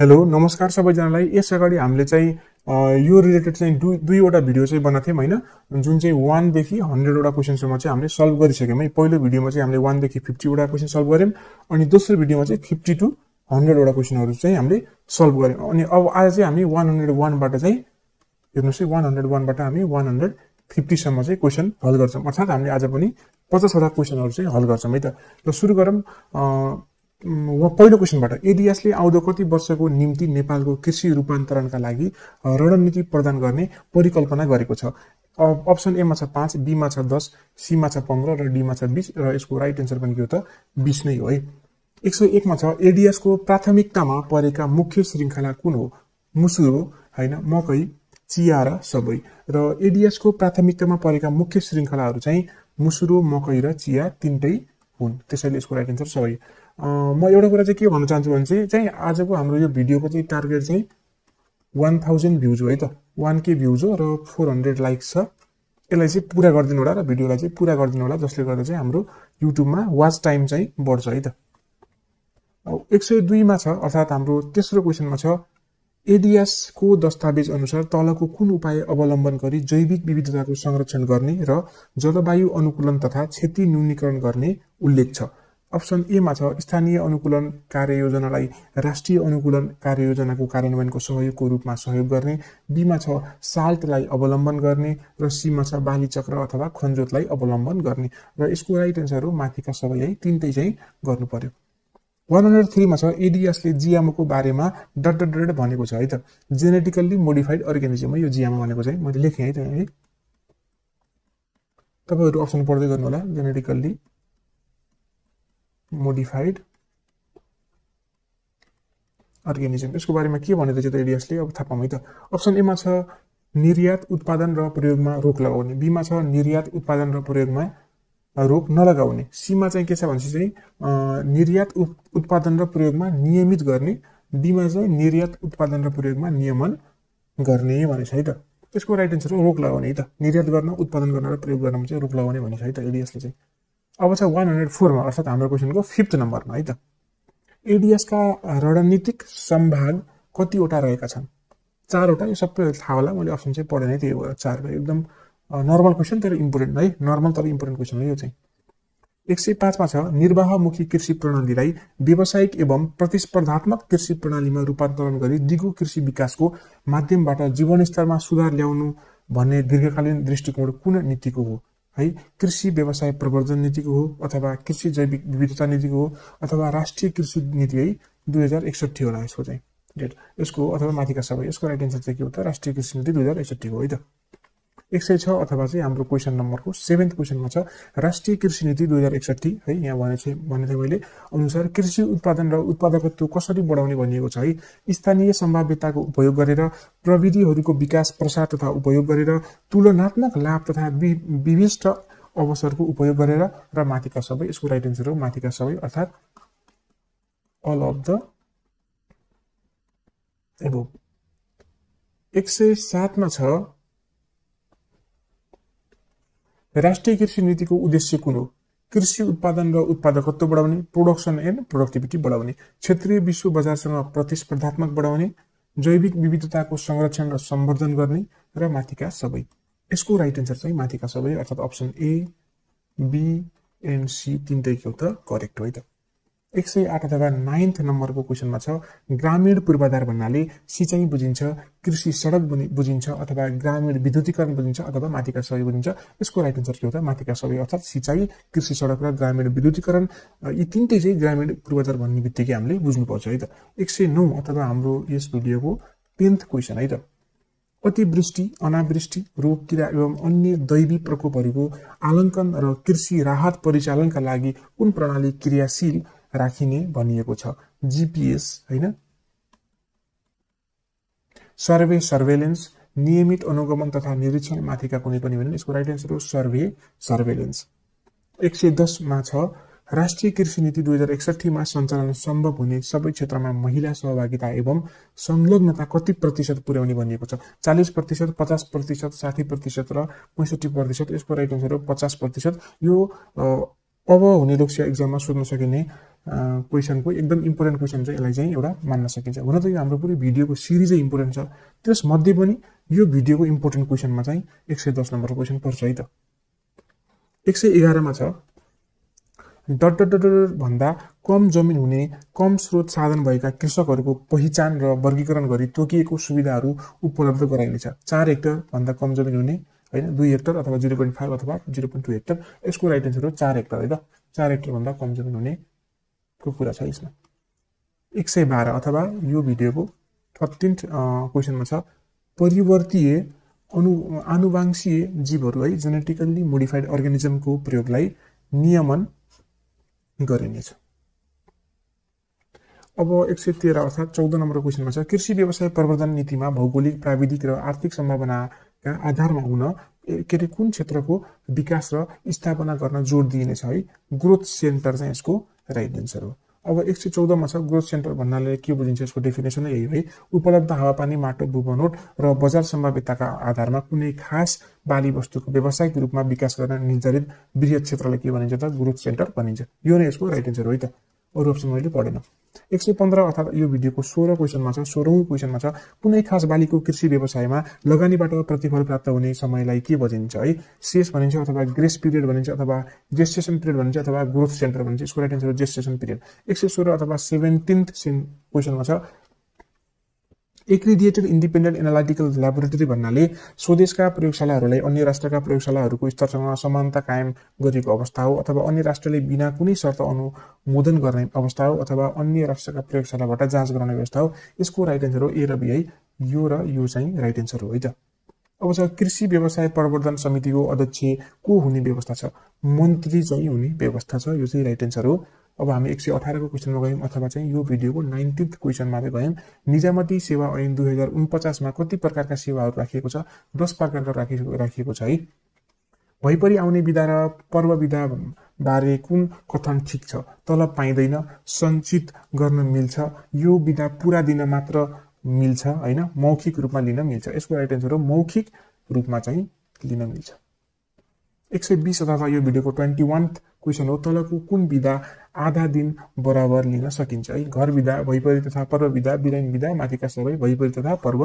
hello नमस्कार सबैजनालाई यस अगाडि हामीले चाहिँ यो रिलेटेड चाहिँ दुई दुईवटा भिडियो चाहिँ बनाएको थियौँ होइन जुन चाहिँ वानदेखि हन्ड्रेडवटा क्वेसनसम्म चाहिँ हामीले सल्भ गरिसक्यौँ है पहिलो भिडियोमा चाहिँ हामीले वानदेखि फिफ्टीवटा क्वेसन सल्भ गऱ्यौँ अनि दोस्रो भिडियोमा चाहिँ फिफ्टी टू हन्ड्रेडवटा क्वेसनहरू चाहिँ हामीले सल्भ गऱ्यौँ अनि अब आज चाहिँ हामी वान हन्ड्रेड वानबाट चाहिँ हेर्नुहोस् है वान हन्ड्रेड वानबाट हामी वान हन्ड्रेड फिफ्टीसम्म चाहिँ क्वेसन हल गर्छौँ अर्थात् हामीले आज पनि पचासवटा क्वेसनहरू चाहिँ हल गर्छौँ है त र सुरु गरौँ पहिलो क्वेसनबाट एडिएसले आउँदो कति वर्षको निम्ति नेपालको कृषि रूपान्तरणका लागि रणनीति प्रदान गर्ने परिकल्पना गरेको छ अप्सन एमा छ पाँच बीमा छ दस सीमा छ पन्ध्र र डीमा छ बिस र यसको राइट एन्सर पनि के हो त बिस नै हो है एक सय एकमा छ एडिएसको प्राथमिकतामा परेका मुख्य श्रृङ्खला कुन हो मुसुरो होइन मकै चिया र सबै र एडिएसको प्राथमिकतामा परेका मुख्य श्रृङ्खलाहरू चाहिँ मुसुरो मकै र चिया तिनटै हुन् त्यसैले यसको राइट एन्सर सबै म एउटा कुरा चाहिँ के भन्न चाहन्छु भने चाहिँ चाहिँ आजको हाम्रो यो भिडियोको चाहिँ टार्गेट चाहिँ वान थाउजन्ड भ्युज हो है त वान के भ्युज हो र फोर हन्ड्रेड लाइक्स छ यसलाई चाहिँ पुरा गरिदिनु होला र भिडियोलाई चाहिँ पुरा गरिदिनु होला जसले गर्दा चाहिँ हाम्रो युट्युबमा वाच टाइम चाहिँ बढ्छ है त एक सय दुईमा छ अर्थात् हाम्रो तेस्रो क्वेसनमा छ एडिएसको दस्तावेज अनुसार तलको कुन उपाय अवलम्बन गरी जैविक विविधताको संरक्षण गर्ने र जलवायु अनुकूलन तथा क्षति न्यूनीकरण गर्ने उल्लेख छ अप्सन एमा छ स्थानीय अनुकूलन कार्ययोजनालाई राष्ट्रिय अनुकूलन कार्ययोजनाको कार्यान्वयनको सहयोगको रूपमा सहयोग गर्ने बीमा छ साल्टलाई अवलम्बन गर्ने र सीमा छ बाली चक्र अथवा खनजोतलाई अवलम्बन गर्ने र यसको राइट एन्सर हो माथिका सबै है तिनटै चाहिँ गर्नु पर्यो वान हन्ड्रेड थ्रीमा छ एडिएसले जियामोको बारेमा डट डट भनेको छ है त जेनेटिकल्ली मोडिफाइड अर्ग्यानिजम है यो जियामो भनेको चाहिँ मैले लेखेँ है त तपाईँहरू अप्सन पढ्दै गर्नु होला जेनेटिकल्ली मोडिफाइड अर्ग्यानिजम यसको बारेमा के भनेको थियो त एडिएसले अब थाहा पाउँ है त अप्सन एमा छ निर्यात उत्पादन र प्रयोगमा रोक लगाउने बीमा छ निर्यात उत्पादन र प्रयोगमा रोक नलगाउने सीमा चाहिँ के छ भनेपछि चाहिँ निर्यात उत्पादन र प्रयोगमा नियमित गर्ने बीमा चाहिँ निर्यात उत्पादन र प्रयोगमा नियमन गर्ने भनेको छ है त त्यसको राइट एन्सर रोक लगाउने है त निर्यात गर्न उत्पादन गर्न र प्रयोग गर्नमा चाहिँ रोक लगाउने भनेछ है त एडिएसले चाहिँ अब छ वान हन्ड्रेड फोरमा अर्थात् हाम्रो क्वेसनको फिफ्थ नम्बरमा है त एडिएसका रणनीतिक सम्भाग कतिवटा रहेका छन् चारवटा यो सबै थाहा होला मैले अप्सन चाहिँ पढेँ नै त्यही भएर चारवटा एकदम नर्मल क्वेसन तर इम्पोर्टेन्ट है नर्मल तर इम्पोर्टेन्ट क्वेसन हो यो चाहिँ एक सय पाँचमा छ निर्वाहमुखी कृषि प्रणालीलाई व्यावसायिक एवं प्रतिस्पर्धात्मक कृषि प्रणालीमा रूपान्तरण गरी दिगो कृषि विकासको माध्यमबाट जीवनस्तरमा सुधार ल्याउनु भन्ने दीर्घकालीन दृष्टिकोण कुन नीतिको हो है कृषि व्यवसाय प्रवर्धन नीतिको हो अथवा कृषि जैविक विविधता नीतिको हो अथवा राष्ट्रिय कृषि नीति है दुई हजार एकसट्ठी होला यसको चाहिँ डेट यसको अथवा माथिका सबै यसको राइट एन्सर चाहिँ के हो त राष्ट्रिय कृषि नीति दुई हजार एकसट्ठीको हो है त एक सय छ अथवा चाहिँ हाम्रो क्वेसन नम्बरको सेभेन्थ क्वेसनमा छ राष्ट्रिय कृषि नीति दुई हजार एकसट्ठी है यहाँ भने चाहिँ भनेको थिएँ मैले अनुसार कृषि उत्पादन र उत्पादकत्व कसरी बढाउने भनिएको छ है स्थानीय सम्भाव्यताको उपयोग गरेर प्रविधिहरूको विकास प्रसार तथा उपयोग गरेर तुलनात्मक लाभ तथा विविष्ट अवसरको उपयोग गरेर र माथिका सबै यसको राइट एन्सर हो माथिका सबै अर्थात् अल अफ द एबो एक सय सातमा छ राष्ट्रिय कृषि नीतिको उद्देश्य कुन हो कृषि उत्पादन र उत्पादकत्व बढाउने प्रोडक्सन एन्ड प्रोडक्टिभिटी बढाउने क्षेत्रीय विश्व बजारसँग प्रतिस्पर्धात्मक बढाउने जैविक विविधताको संरक्षण र सम्वर्धन गर्ने र माथिका सबै यसको राइट एन्सर चाहिँ माथिका सबै अर्थात् option A B and C तिनटैको त करेक्ट हो है त एक सय आठ अथवा नाइन्थ नम्बरको क्वेसनमा छ ग्रामीण पूर्वाधार भन्नाले सिँचाइ बुझिन्छ कृषि सडक बुझिन्छ अथवा ग्रामीण विद्युतीकरण बुझिन्छ अथवा माथिका सबै बुझिन्छ यसको राइट आन्सर के हो त माथिका सबै अर्थात् सिँचाइ कृषि सडक र ग्रामीण विद्युतीकरण यी तिनटै चाहिँ ग्रामीण पूर्वाधार भन्ने बित्तिकै हामीले बुझ्नुपर्छ है त एक सय नौ अथवा हाम्रो यस भिडियोको टेन्थ क्वेसन है त अतिवृष्टि अनावृष्टि रोग किरा एवं अन्य दैवी प्रकोपहरूको आलङ्कन र कृषि राहत परिचालनका लागि कुन प्रणाली क्रियाशील राखिने भनिएको छ जिपिएस होइन सर्वे सर्भेलेन्स नियमित अनुगमन तथा निरीक्षण माथिका कुनै पनि होइन यसको राइट एन्सर हो सर्वे सर्भेलेन्स एक सय दसमा छ राष्ट्रिय कृषि नीति दुई हजार एकसठीमा सञ्चालन सम्भव हुने सबै क्षेत्रमा महिला सहभागिता एवं संलग्नता कति प्रतिशत पुर्याउने भनिएको छ चालिस प्रतिशत पचास प्रतिशत साठी प्रतिशत र पैँसठी प्रतिशत यसको राइट एन्सर हो पचास प्रतिशत यो अब हुने लोकसेवा इक्जाममा सोध्न सकिने क्वेसनको एकदम इम्पोर्टेन्ट क्वेसन चाहिँ यसलाई चाहिँ एउटा मान्न सकिन्छ हुन त यो हाम्रो पुरै भिडियोको सिरिजै इम्पोर्टेन्ट छ त्यसमध्ये पनि यो भिडियोको इम्पोर्टेन्ट क्वेसनमा चाहिँ एक सय दस नम्बरको क्वेसन पर्छ है त एक सय एघारमा छ डट डट भन्दा कम जमिन हुने कम स्रोत साधन भएका कृषकहरूको पहिचान र वर्गीकरण गरी तोकिएको सुविधाहरू उपलब्ध गराइनेछ चार हेक्टर भन्दा कम जमिन हुने होइन दुई हेक्टर अथवा जिरो पोइन्ट फाइभ अथवा जिरो पोइन्ट टू हेक्टर यसको राइट एन्सर हो चार हेक्टर है त चार हेक्टरभन्दा कम जमिन हुने को कुरा छ यसमा एक सय बाह्र अथवा यो भिडियोको थर्टिन्थ क्वेसनमा छ परिवर्तीय अनु आनुवांशीय जीवहरू है जेनेटिकल्ली मोडिफाइड अर्गानिजमको प्रयोगलाई नियमन गरिनेछ अब एक सय तेह्र अर्थात् चौध नम्बर क्वेसनमा छ कृषि व्यवसाय प्रवर्धन नीतिमा भौगोलिक प्राविधिक र आर्थिक सम्भावनाका आधारमा हुन के अरे कुन क्षेत्रको विकास र स्थापना गर्न जोड दिइनेछ है ग्रोथ सेन्टर चाहिँ यसको राइट एन्सर हो अब एक सय चौधमा छ ग्रोथ सेन्टर भन्नाले के बुझिन्छ यसको डेफिनेसनै यही है उपलब्ध हावापानी माटो भूबनोट र बजार सम्भाव्यताका आधारमा कुनै खास बाली वस्तुको व्यावसायिक रूपमा विकास गर्न निर्धारित वृहत क्षेत्रलाई के भनिन्छ त ग्रोथ सेन्टर भनिन्छ यो नै यसको राइट एन्सर हो है त अरू अप्सन मैले पढेन एक सय पन्ध्र अर्थात् यो भिडियोको सोह्र क्वेसनमा छ सोह्रौँ क्वेसनमा छ कुनै खास बालीको कृषि व्यवसायमा लगानीबाट प्रतिफल प्राप्त हुने समयलाई के भनिन्छ है सेस भनिन्छ अथवा ग्रेस पिरियड भनिन्छ अथवा जेस्टेसन पिरियड भनिन्छ अथवा ग्रोथ सेन्टर भनिन्छ यसको राइट एन्सर जेस्टेसन पिरियड एक सय सोह्र अथवा सेभेन्टिन्थ क्वेसनमा छ एक्रिडिएटेड इन्डिपेन्डेन्ट एनालाइटिकल ल्याबोरेटरी भन्नाले स्वदेशका प्रयोगशालाहरूलाई अन्य राष्ट्रका प्रयोगशालाहरूको स्तरसँग समानता कायम गरिएको अवस्था हो अथवा अन्य राष्ट्रले बिना कुनै शर्त अनुमोदन गर्ने अवस्था हो अथवा अन्य राष्ट्रका प्रयोगशालाबाट जाँच गराउने व्यवस्था हो यसको राइट एन्सर हो ए र बी यो र यो चाहिँ राइट एन्सर हो है त अब छ कृषि व्यवसाय प्रवर्धन समितिको अध्यक्ष को हुने व्यवस्था छ मन्त्री चाहिँ हुने व्यवस्था छ यो चाहिँ राइट एन्सर हो अब हामी एक सय अठारको क्वेसनमा गयौँ अथवा चाहिँ यो भिडियोको नाइन्टिन्थ क्वेसनमा गयौँ निजामती सेवा ऐन दुई हजार उनपचासमा कति प्रकारका सेवाहरू राखिएको छ दस प्रकारका राखि राखिएको छ है भइपरि आउने विधा र पर्व विधा बारे कुन कथन ठिक छ तलब पाइँदैन सञ्चित गर्न मिल्छ यो विधा पुरा दिन मात्र मिल्छ होइन मौखिक रूपमा लिन मिल्छ यसको राइट एन्सर हो मौखिक रूपमा चाहिँ लिन मिल्छ एक सय बिस अथवा यो भिडियोको ट्वेन्टी वान क्वेसन हो तलको कुन विधा आधा दिन बराबर लिन सकिन्छ है घर विधा भइपरि तथा पर्व विधा बिरामी विधा माथिका सबै भइपरि तथा पर्व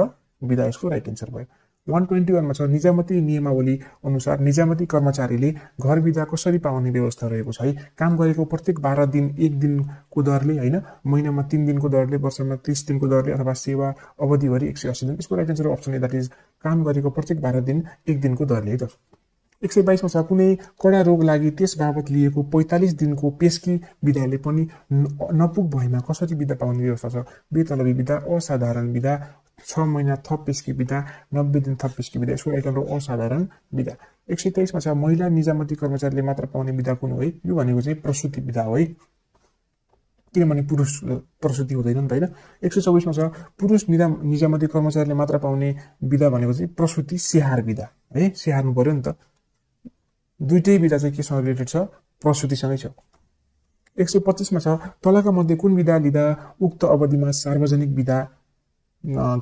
विधा यसको राइट एन्सर भयो वान ट्वेन्टी वानमा छ निजामती नियमावली अनुसार निजामती कर्मचारीले घर विधा कसरी पाउने व्यवस्था रहेको छ है काम गरेको प्रत्येक बाह्र दिन एक दिनको दरले होइन महिनामा तिन दिनको दरले वर्षमा तिस दिनको दरले अथवा सेवा अवधिभरि एक सय अस्सी दिन यसको right answer option that is काम गरेको प्रत्येक बाह्र दिन एक दिनको दरले एक सय बाइसमा छ कुनै कडा रोग लागि त्यस बाबत लिएको पैँतालिस दिनको पेस्की विधाले पनि नपुग भएमा कसरी विधा पाउने व्यवस्था छ बेतलबी विधा असाधारण विधा छ महिना थप पेस्की विधा नब्बे दिन थप पेस्की विधा यसको एक असाधारण विधा एक सय तेइसमा छ महिला निजामती कर्मचारीले मात्र पाउने विधा कुन हो है यो भनेको चाहिँ प्रसुति विधा हो है किनभने पुरुष प्रसुति हुँदैन नि त होइन एक सय चौबिसमा छ पुरुष निजा निजामती कर्मचारीले मात्र पाउने विधा भनेको चाहिँ प्रसुति स्याहार विधा है स्याहार्नु पऱ्यो नि त दुइटै विधा चाहिँ केसँग रिलेटेड छ प्रसुतिसँगै छ एक सय पच्चिसमा छ तलका मध्ये कुन विधा लिँदा उक्त अवधिमा सार्वजनिक विधा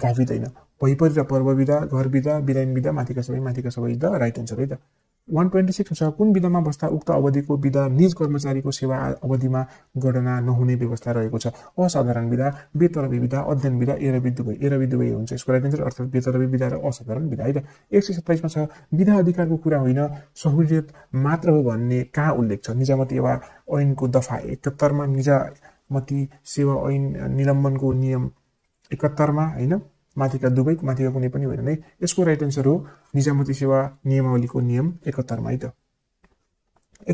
घापिँदैन भइपरि र पर्व विधा घर विधा बिरामी विधा माथिका सबै माथिका सबै द राइट एन्सर है त वान ट्वेन्टी सिक्स अनुसार कुन विधामा बस्दा उक्त अवधिको विधा निज कर्मचारीको सेवा अवधिमा गणना नहुने व्यवस्था रहेको छ असाधारण विधा बेतरबी विधा अध्ययन विधा एरबी दुवै एरबी दुवै हुन्छ यसको लागि अर्थात् बेतरबी विधा र असाधारण विधा है त एक सय सत्ताइसमा छ विधा अधिकारको कुरा होइन सहुलियत मात्र हो भन्ने कहाँ उल्लेख छ निजामती एवा ऐनको दफा एकहत्तरमा निजामती सेवा ऐन निलम्बनको नियम एकहत्तरमा होइन माथिका दुवै माथिका कुनै पनि होइन है यसको राइट एन्सर हो निजामती सेवा नियमावलीको नियम एकहत्तरमा है त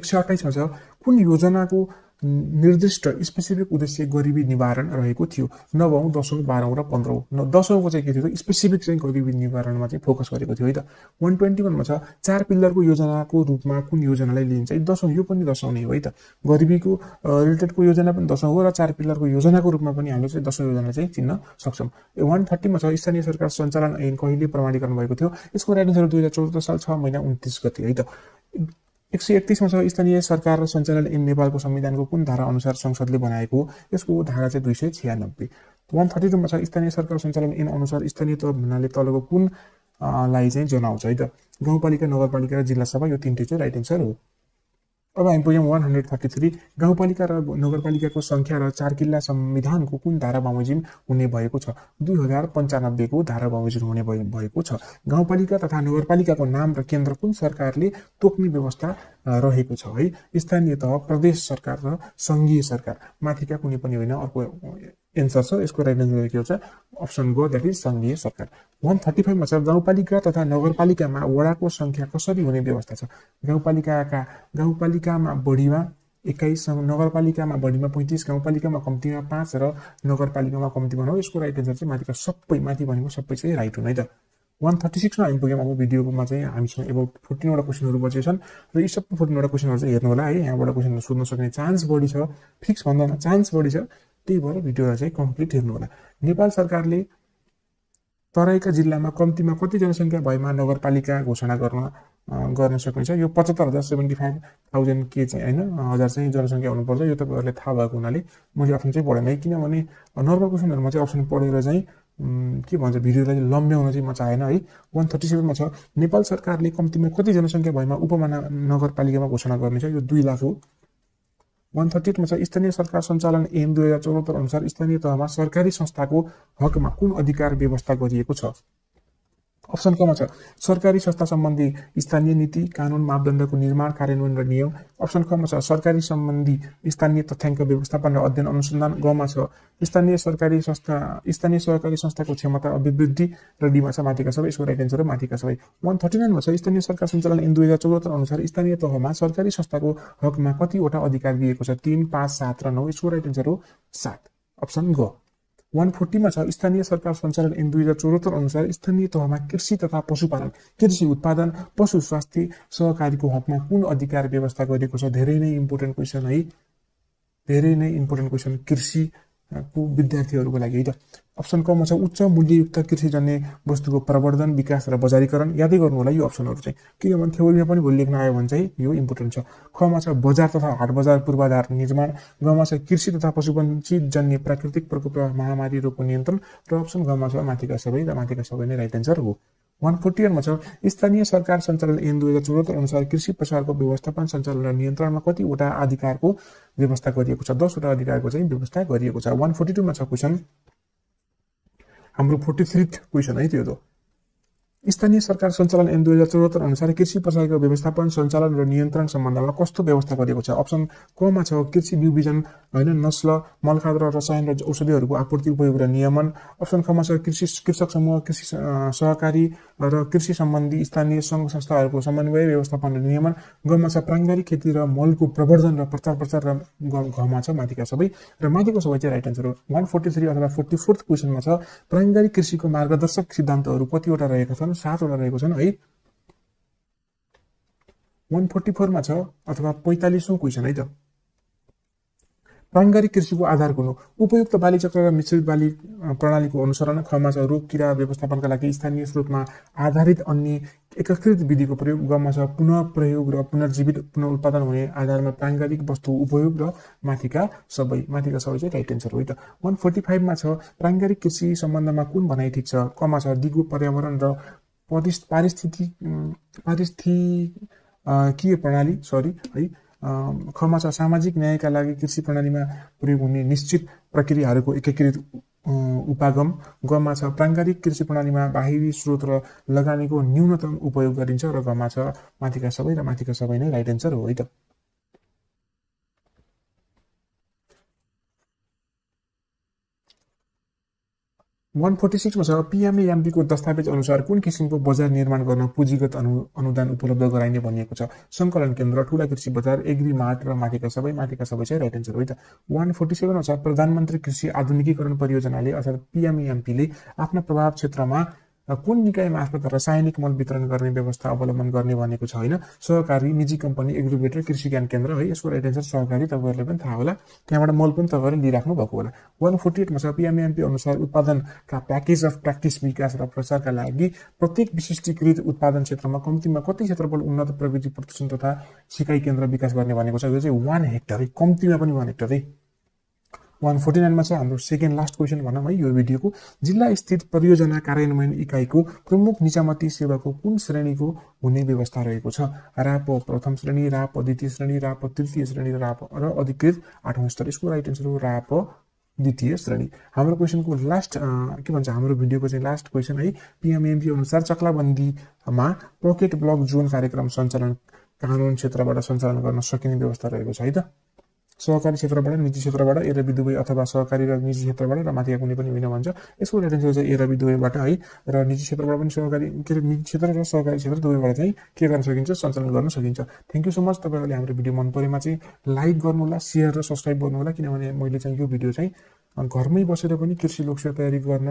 एक सय अठाइसमा छ कुन योजनाको निर्दिष्ट स्पेसिफिक उद्देश्य गरिबी निवारण रहेको थियो नभौँ दसौँ बाह्रौँ र पन्ध्रौँ न दसौँको चाहिँ के थियो स्पेसिफिक चाहिँ गरिबी निवारणमा चाहिँ फोकस गरेको थियो है त वान ट्वेन्टी वानमा छ चार पिल्लरको योजनाको रूपमा कुन योजनालाई लिइन्छ है दसौँ यो पनि दसौँ नै हो है त गरिबीको रिलेटेडको योजना पनि दसौँ हो र चार पिल्लरको योजनाको रूपमा पनि हामीले चाहिँ दसौँ योजना चाहिँ चिन्न सक्छौँ वान थर्टीमा छ स्थानीय सरकार सञ्चालन ऐन कहिले प्रमाणीकरण भएको थियो यसको राइट आन्सर दुई हजार चौध साल छ महिना उन्तिस गति है त एक सय एकतिसमा छ स्थानीय सरकार र सञ्चालन इन नेपालको संविधानको कुन धारा अनुसार संसदले बनाएको यसको धारा चाहिँ दुई सय छ्यानब्बे वान थर्टी टूमा छ स्थानीय सरकार सञ्चालन इन अनुसार स्थानीय तह भन्नाले तलको कुन लाई चाहिँ जनाउँछ है त गाउँपालिका नगरपालिका र जिल्ला सभा यो तिनटै चाहिँ राइट एन्सर हो अब हामी बुझ्यौँ वान हन्ड्रेड थर्टी थ्री गाउँपालिका र नगरपालिकाको सङ्ख्या र चार किल्ला संविधानको कुन धारा बमोजिम हुने भएको छ दुई हजार पन्चानब्बेको धारा बमोजिम हुने भएको छ गाउँपालिका तथा नगरपालिकाको नाम र केन्द्र कुन सरकारले तोक्ने व्यवस्था रहेको छ है स्थानीय तह प्रदेश सरकार र सङ्घीय सरकार माथिका कुनै पनि होइन अर्को एन्सर छ यसको राइट एन्सर के हुन्छ अप्सन गो द्याट इज सङ्घीय सरकार वान थर्टी फाइभमा छ गाउँपालिका तथा नगरपालिकामा वडाको सङ्ख्या कसरी हुने व्यवस्था छ गाउँपालिकाका गाउँपालिकामा बढीमा एक्काइस नगरपालिकामा बढीमा पैँतिस गाउँपालिकामा कम्तीमा पाँच र नगरपालिकामा कम्तीमा नौ यसको राइट एन्सर चाहिँ माथिको सबै माथि भनेको सबै चाहिँ राइट हुने त वान थर्टी सिक्समा हामी अब भिडियोमा चाहिँ हामीसँग एबाउट फोर्टिनवटा क्वेसनहरू बचेको छन् र यी सबै फोर्टिनवटा क्वेसनहरू चाहिँ हेर्नु होला है यहाँबाट क्वेसनहरू सोध्न सक्ने चान्स बढी छ फिक्स भन्दा चान्स बढी छ त्यही भएर भिडियोलाई चाहिँ कम्प्लिट हेर्नु होला नेपाल सरकारले तराईका जिल्लामा कम्तीमा कति जनसङ्ख्या भएमा नगरपालिका घोषणा गर्न गर्न सकिन्छ यो पचहत्तर हजार सेभेन्टी फाइभ थाउजन्ड के चाहिँ होइन हजार चाहिँ जनसङ्ख्या हुनुपर्छ यो तपाईँहरूलाई थाहा भएको हुनाले मैले अप्सन चाहिँ पढेन किनभने नर्मल क्वेसनहरूमा चाहिँ अप्सन पढेर चाहिँ के भन्छ भिडियोलाई लम्ब्याउन चाहिँ म चाहेन है वान थर्टी सेभेनमा छ नेपाल सरकारले कम्तीमा कति जनसङ्ख्या भएमा नगरपालिकामा घोषणा गर्नेछ यो दुई लाख हो वान थर्टी एटमा छ स्थानीय सरकार सञ्चालन एम दुई हजार चौहत्तर अनुसार स्थानीय तहमा सरकारी संस्थाको हकमा कुन अधिकार व्यवस्था गरिएको छ अप्सन कमा छ सरकारी संस्था सम्बन्धी स्थानीय नीति कानुन मापदण्डको निर्माण कार्यान्वयन र नियम अप्सन कमा छ सरकारी सम्बन्धी स्थानीय तथ्याङ्क व्यवस्थापन र अध्ययन अनुसन्धान गमा छ स्थानीय सरकारी संस्था स्थानीय सहकारी संस्थाको क्षमता अभिवृद्धि र डिमा छ माथिका सबै यसको राइट एन्सर माथिका सबै वान थर्टी नाइनमा छ स्थानीय सरकार सञ्चालन ऐन दुई हजार चौहत्तर अनुसार स्थानीय तहमा सरकारी संस्थाको हकमा कतिवटा अधिकार दिएको छ तिन पाँच सात र नौ यसको राइट एन्सर हो सात अप्सन ग वान फोर्टीमा छ स्थानीय सरकार सञ्चालन ऐन दुई हजार चौहत्तर अनुसार स्थानीय तहमा कृषि तथा पशुपालन कृषि उत्पादन पशु स्वास्थ्य सहकारीको हकमा कुन अधिकार व्यवस्था गरेको छ धेरै नै इम्पोर्टेन्ट क्वेसन है धेरै नै इम्पोर्टेन्ट क्वेसन कृषि को विद्यार्थीहरूको लागि है त अप्सन कमा छ उच्च मूल्ययुक्त कृषिजन्य वस्तुको प्रवर्धन विकास र बजारीकरण यादै गर्नु होला यो अप्सनहरू चाहिँ किनभने थ्योरीमा पनि भोलि लेख्न आयो भने चाहिँ यो इम्पोर्टेन्ट छ खमा छ बजार तथा हाट बजार पूर्वाधार निर्माण गमा छ कृषि तथा पशुपन्छी जन्य प्राकृतिक प्रकोप र महामारी रोगको नियन्त्रण र अप्सन गमा छ माथिका सबै र माथिका सबै नै राइट एन्सर हो वान फोर्टी एटमा छ स्थानीय सरकार सञ्चालन ऐन दुई हजार चौहत्तर अनुसार कृषि प्रसारको व्यवस्थापन सञ्चालन र नियन्त्रणमा कतिवटा अधिकारको व्यवस्था गरिएको छ दसवटा अधिकारको चाहिँ व्यवस्था गरिएको छ वान फोर्टी टूमा छ क्वेसन हाम्रो फोर्टी थ्री क्वेसन है त्यो त स्थानीय सरकार सञ्चालन ऐन दुई हजार चौहत्तर अनुसार कृषि प्रसारको व्यवस्थापन सञ्चालन र नियन्त्रण सम्बन्धमा कस्तो व्यवस्था गरिएको छ अप्सन कमा छ कृषि बिउबिजन होइन नस्ल मलखाद र रसायन र औषधिहरूको आपूर्ति उपयोग र नियमन अप्सन खमा छ कृषि कृषक समूह कृषि सहकारी र कृषि सम्बन्धी स्थानीय सङ्घ संस्थाहरूको समन्वय व्यवस्थापन र नियमन गमा छ प्राङ्गारिक खेती र मलको प्रवर्धन र प्रचार प्रसार र घमा छ माथिका सबै र माथिको सबै चाहिँ राइट आन्सर हो वान फोर्टी थ्री अथवा फोर्टी फोर्थ क्वेसनमा छ प्राङ्गारिक कृषिको मार्गदर्शक सिद्धान्तहरू कतिवटा रहेका छन् छन् सातवटा रहेको छन् है वान फोर्टी फोरमा छ अथवा पैँतालिसौँ क्वेसन है त प्राङ्गारिक कृषिको आधार हुनु उपयुक्त बाली चक्र र मिश्रित बाली प्रणालीको अनुसरण क्रमशः रोग किरा व्यवस्थापनका लागि स्थानीय स्रोतमा आधारित अन्य एकीकृत विधिको प्रयोग क्रमशः पुनः प्रयोग र पुनर्जीवित पुन उत्पादन हुने आधारमा प्राङ्गारिक वस्तु उपयोग र माथिका सबै माथिका सबै चाहिँ राइट एन्सर हो त वान फोर्टी फाइभमा छ प्राङ्गारिक कृषि सम्बन्धमा कुन भनाइ ठिक छ कमा छ दिगो पर्यावरण र पारिस्थिति पारिस्थितिक के प्रणाली सरी है खमा छ सामाजिक न्यायका लागि कृषि प्रणालीमा प्रयोग हुने निश्चित प्रक्रियाहरूको एकीकृत उपागम गमा छ प्राङ्गारिक कृषि प्रणालीमा बाहिरी स्रोत र लगानीको न्यूनतम उपयोग गरिन्छ र गमा छ माथिका सबै र माथिका सबै नै राइट एन्सर हो है त वान फोर्टी सिक्समा छ पिएमए एमबीको दस्तावेज अनुसार कुन किसिमको बजार निर्माण गर्न पुँजीगत अनु अनुदान उपलब्ध गराइने भनिएको छ सङ्कलन केन्द्र ठुला कृषि बजार एग्री मार्ट र माथिका सबै माथिका सबै चाहिँ राइट एन्सर हो त वान फोर्टी सेभेनमा छ प्रधानमन्त्री कृषि आधुनिकीकरण परियोजनाले अर्थात् पिएमएएमपीले आफ्ना प्रभाव क्षेत्रमा कुन निकायमा आफ्नो रासायनिक मल वितरण गर्ने व्यवस्था अवलम्बन गर्ने भनेको छ होइन सहकारी निजी कम्पनी एग्रिबेटर कृषि ज्ञान केन्द्र है यसको राइट एन्सर सहकारी तपाईँहरूले पनि थाहा होला त्यहाँबाट मल पनि तपाईँहरूले लिइराख्नु भएको होला वान फोर्टी एटमा छ पिएमएमपी अनुसार उत्पादनका प्याकेज अफ प्र्याक्टिस विकास र प्रचारका लागि प्रत्येक विशिष्टीकृत उत्पादन क्षेत्रमा कम्तीमा कति क्षेत्रफल उन्नत प्रविधि प्रदर्शन तथा सिकाइ केन्द्र विकास गर्ने भनेको छ यो चाहिँ वान हेक्टर है कम्तीमा पनि वान हेक्टर है वान फोर्टी नाइनमा छ हाम्रो सेकेन्ड लास्ट क्वेसन भनौँ है यो भिडियोको जिल्ला स्थित परियोजना कार्यान्वयन इकाइको प्रमुख निजामती सेवाको कुन श्रेणीको हुने व्यवस्था रहेको छ राप प्रथम श्रेणी राप द्वितीय श्रेणी राप तृतीय श्रेणी राप र अधिकृत आठौँ स्तर यसको राइट एन्सर हो राप द्वितीय श्रेणी हाम्रो क्वेसनको लास्ट के भन्छ हाम्रो भिडियोको चाहिँ लास्ट क्वेसन है पिएमएमपी अनुसार चक्लाबन्दीमा पकेट ब्लक जोन कार्यक्रम सञ्चालन कानुन क्षेत्रबाट सञ्चालन गर्न सकिने व्यवस्था रहेको छ है त सहकारी क्षेत्रबाट निजी क्षेत्रबाट ए दुवै अथवा सहकारी र निजी क्षेत्रबाट र माथि कुनै पनि होइन भन्छ यसको रेटिङ चाहिँ ए दुवैबाट है र निजी क्षेत्रबाट पनि सहकारी के अरे निजी क्षेत्र र सहकारी क्षेत्र दुवैबाट चाहिँ के गर्न सकिन्छ सञ्चालन गर्न सकिन्छ थ्याङ्क यू सो मच तपाईँहरूले हाम्रो भिडियो मन परेमा चाहिँ लाइक गर्नु होला सेयर र सब्सक्राइब होला किनभने मैले चाहिँ यो भिडियो चाहिँ घरमै बसेर पनि कृषि लोकसेवा तयारी गर्न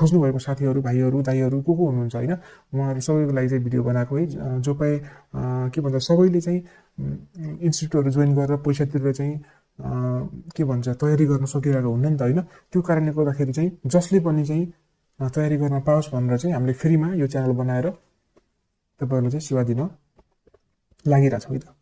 खोज्नुभएको साथीहरू भाइहरू दाईहरू को को हुनुहुन्छ होइन उहाँहरू सबैको लागि चाहिँ भिडियो बनाएको है जो पाए के भन्छ सबैले चाहिँ इन्स्टिट्युटहरू जोइन गरेर पैसा तिरेर चाहिँ के भन्छ तयारी गर्न सकिरहेको हुन्न नि त होइन त्यो कारणले गर्दाखेरि चाहिँ जसले पनि चाहिँ तयारी गर्न पाओस् भनेर चाहिँ हामीले फ्रीमा यो च्यानल बनाएर तपाईँहरूलाई चाहिँ सेवा दिन लागिरहेछौँ है त